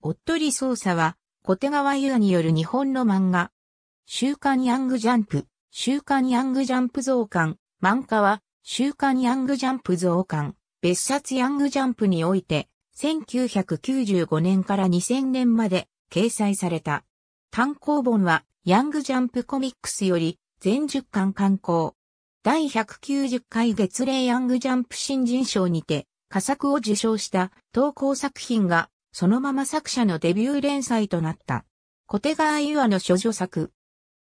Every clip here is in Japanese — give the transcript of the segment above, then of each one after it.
おっとり捜査は、小手川優による日本の漫画。週刊ヤングジャンプ、週刊ヤングジャンプ増刊、漫画は、週刊ヤングジャンプ増刊、別冊ヤングジャンプにおいて、1995年から2000年まで掲載された。単行本は、ヤングジャンプコミックスより、全10巻刊行。第190回月齢ヤングジャンプ新人賞にて、佳作を受賞した投稿作品がそのまま作者のデビュー連載となった。小手川優愛の諸女作。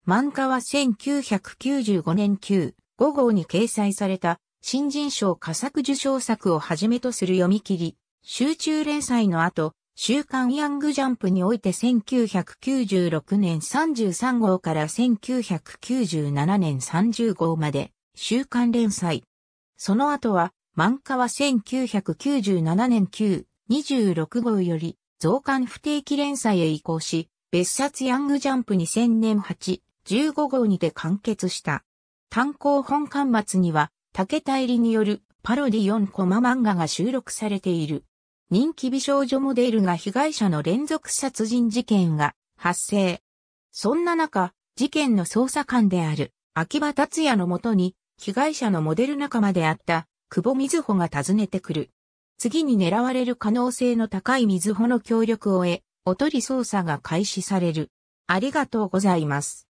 漫画は1995年9、5号に掲載された新人賞佳作受賞作をはじめとする読み切り、集中連載の後、週刊ヤングジャンプにおいて1996年33号から1997年30号まで週刊連載。その後は漫画は1997年9 26号より増刊不定期連載へ移行し、別冊ヤングジャンプ2000年8、15号にて完結した。単行本刊末には、竹田入りによるパロディ4コマ漫画が収録されている。人気美少女モデルが被害者の連続殺人事件が発生。そんな中、事件の捜査官である秋葉達也のもとに、被害者のモデル仲間であった久保瑞穂が訪ねてくる。次に狙われる可能性の高い水穂の協力を得、おとり捜査が開始される。ありがとうございます。